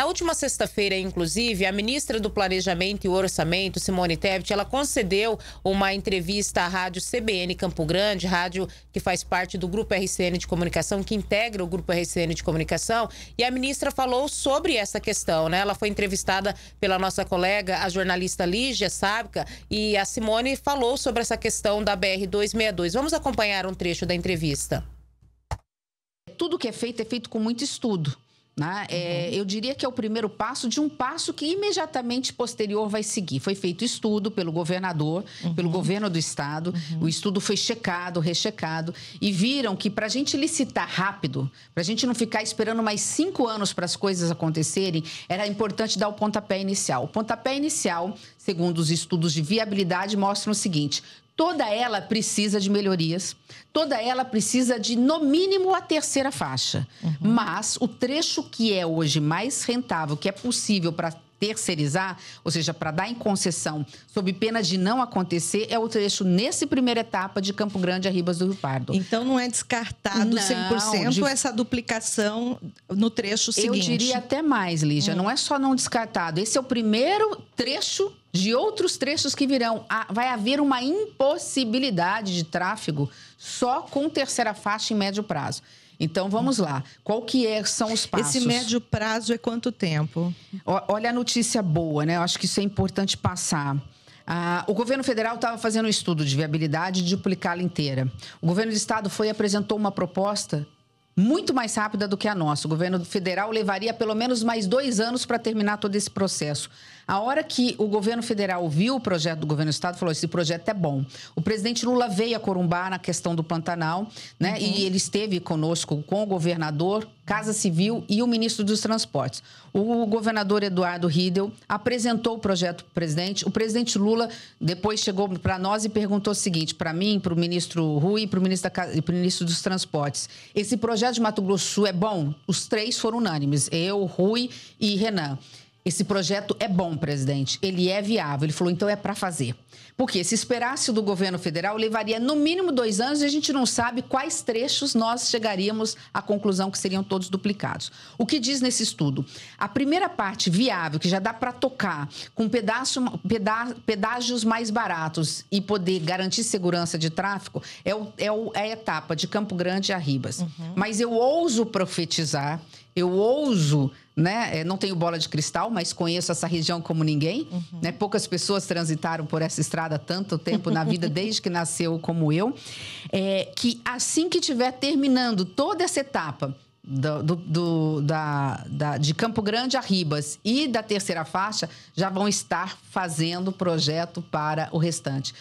Na última sexta-feira, inclusive, a ministra do Planejamento e Orçamento, Simone Tebet, ela concedeu uma entrevista à rádio CBN Campo Grande, rádio que faz parte do Grupo RCN de Comunicação, que integra o Grupo RCN de Comunicação, e a ministra falou sobre essa questão, né? Ela foi entrevistada pela nossa colega, a jornalista Lígia Sábica, e a Simone falou sobre essa questão da BR-262. Vamos acompanhar um trecho da entrevista. Tudo que é feito é feito com muito estudo né? É, uhum. eu diria que é o primeiro passo de um passo que imediatamente posterior vai seguir. Foi feito estudo pelo governador, uhum. pelo governo do estado, uhum. o estudo foi checado, rechecado, e viram que para a gente licitar rápido, para a gente não ficar esperando mais cinco anos para as coisas acontecerem, era importante dar o pontapé inicial. O pontapé inicial, segundo os estudos de viabilidade, mostra o seguinte: toda ela precisa de melhorias, toda ela precisa de, no mínimo, a terceira faixa. Uhum. Mas o trecho que é hoje mais rentável, que é possível para terceirizar, ou seja, para dar em concessão sob pena de não acontecer, é o trecho nesse primeira etapa de Campo Grande a Ribas do Rio Pardo. Então não é descartado não, 100% de... essa duplicação no trecho seguinte. Eu diria até mais, Lígia, hum. não é só não descartado. Esse é o primeiro trecho de outros trechos que virão. Ah, vai haver uma impossibilidade de tráfego só com terceira faixa em médio prazo. Então vamos lá. Qual que é, são os passos? Esse médio prazo é quanto tempo? Olha a notícia boa, né? Eu acho que isso é importante passar. Ah, o governo federal estava fazendo um estudo de viabilidade de duplicá-la inteira. O governo do estado foi e apresentou uma proposta muito mais rápida do que a nossa. O governo federal levaria pelo menos mais dois anos para terminar todo esse processo. A hora que o governo federal viu o projeto do governo do estado, falou: esse projeto é bom. O presidente Lula veio a Corumbá na questão do Pantanal, né? Uhum. E ele esteve conosco com o governador, Casa Civil e o ministro dos Transportes. O governador Eduardo Riedel apresentou o projeto para o presidente. O presidente Lula depois chegou para nós e perguntou o seguinte: para mim, para o ministro Rui e para o ministro, ministro dos Transportes. Esse projeto de Mato Grosso Sul é bom? Os três foram unânimes: eu, Rui e Renan. Esse projeto é bom, presidente. Ele é viável. Ele falou, então é para fazer. Porque se esperasse do governo federal, levaria no mínimo dois anos e a gente não sabe quais trechos nós chegaríamos à conclusão que seriam todos duplicados. O que diz nesse estudo? A primeira parte viável, que já dá para tocar, com pedaço, peda, pedágios mais baratos e poder garantir segurança de tráfego, é, o, é, o, é a etapa de Campo Grande a Ribas. Uhum. Mas eu ouso profetizar eu ouso, né? Eh, não tenho bola de cristal, mas conheço essa região como ninguém. Uhum. Né? Poucas pessoas transitaram por essa estrada tanto tempo na vida, desde que nasceu como eu. É, que assim que tiver terminando toda essa etapa do, do, do da, da, de Campo Grande a Ribas e da terceira faixa, já vão estar fazendo projeto para o restante.